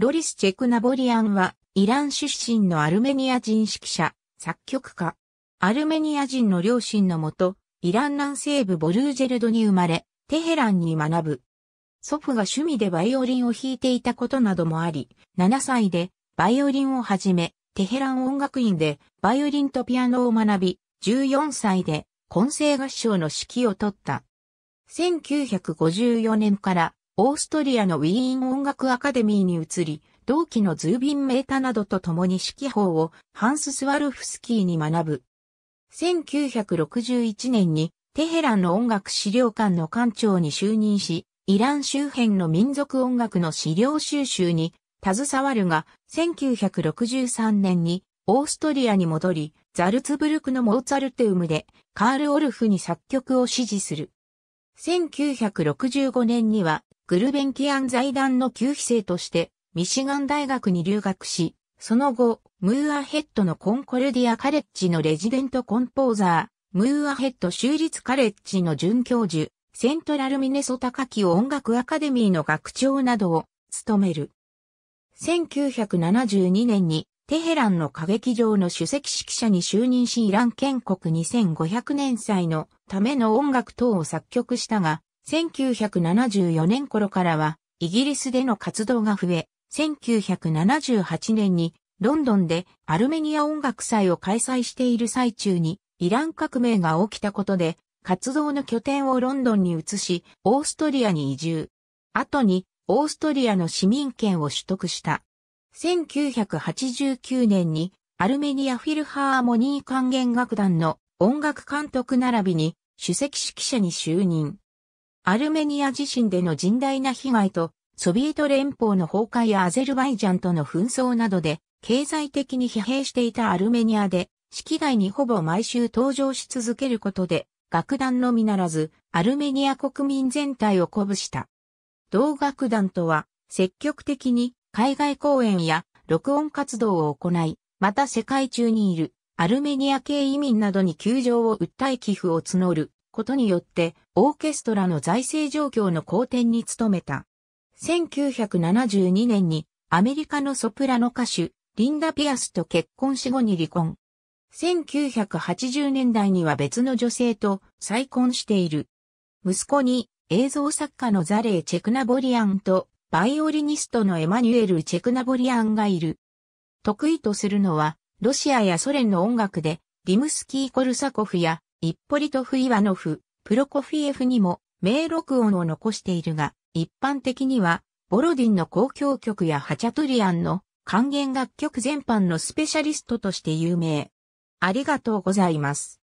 ロリス・チェクナボリアンは、イラン出身のアルメニア人指揮者、作曲家。アルメニア人の両親のもと、イラン南西部ボルージェルドに生まれ、テヘランに学ぶ。祖父が趣味でバイオリンを弾いていたことなどもあり、7歳でバイオリンを始め、テヘラン音楽院でバイオリンとピアノを学び、14歳で混声合唱の指揮を取った。1954年からオーストリアのウィーン音楽アカデミーに移り、同期のズービン・メータなどと共に指揮法をハンス・スワルフスキーに学ぶ。1961年にテヘランの音楽資料館の館長に就任し、イラン周辺の民族音楽の資料収集に携わるが、1963年にオーストリアに戻り、ザルツブルクのモーツァルテウムでカール・オルフに作曲を指示する。1965年にはグルベンキアン財団の旧費生として、ミシガン大学に留学し、その後、ムーアヘッドのコンコルディアカレッジのレジデントコンポーザー、ムーアヘッド州立カレッジの准教授、セントラルミネソタカキオ音楽アカデミーの学長などを務める。1972年にテヘランの歌劇場の首席指揮者に就任しイラン建国2500年祭のための音楽等を作曲したが、1974年頃からは、イギリスでの活動が増え、1978年にロンドンでアルメニア音楽祭を開催している最中にイラン革命が起きたことで活動の拠点をロンドンに移しオーストリアに移住。後にオーストリアの市民権を取得した。1989年にアルメニアフィルハーモニー管弦楽団の音楽監督並びに首席指揮者に就任。アルメニア地震での甚大な被害と、ソビエト連邦の崩壊やアゼルバイジャンとの紛争などで、経済的に疲弊していたアルメニアで、式台にほぼ毎週登場し続けることで、楽団のみならず、アルメニア国民全体を鼓舞した。同楽団とは、積極的に海外公演や録音活動を行い、また世界中にいるアルメニア系移民などに窮状を訴え寄付を募ることによって、オーケストラの財政状況の好転に努めた。1972年にアメリカのソプラノ歌手、リンダ・ピアスと結婚し後に離婚。1980年代には別の女性と再婚している。息子に映像作家のザレー・チェクナボリアンとバイオリニストのエマニュエル・チェクナボリアンがいる。得意とするのはロシアやソ連の音楽でリムスキー・コルサコフやイッポリトフ・イワノフ、プロコフィエフにも名録音を残しているが、一般的には、ボロディンの交響曲やハチャトゥリアンの管弦楽曲全般のスペシャリストとして有名。ありがとうございます。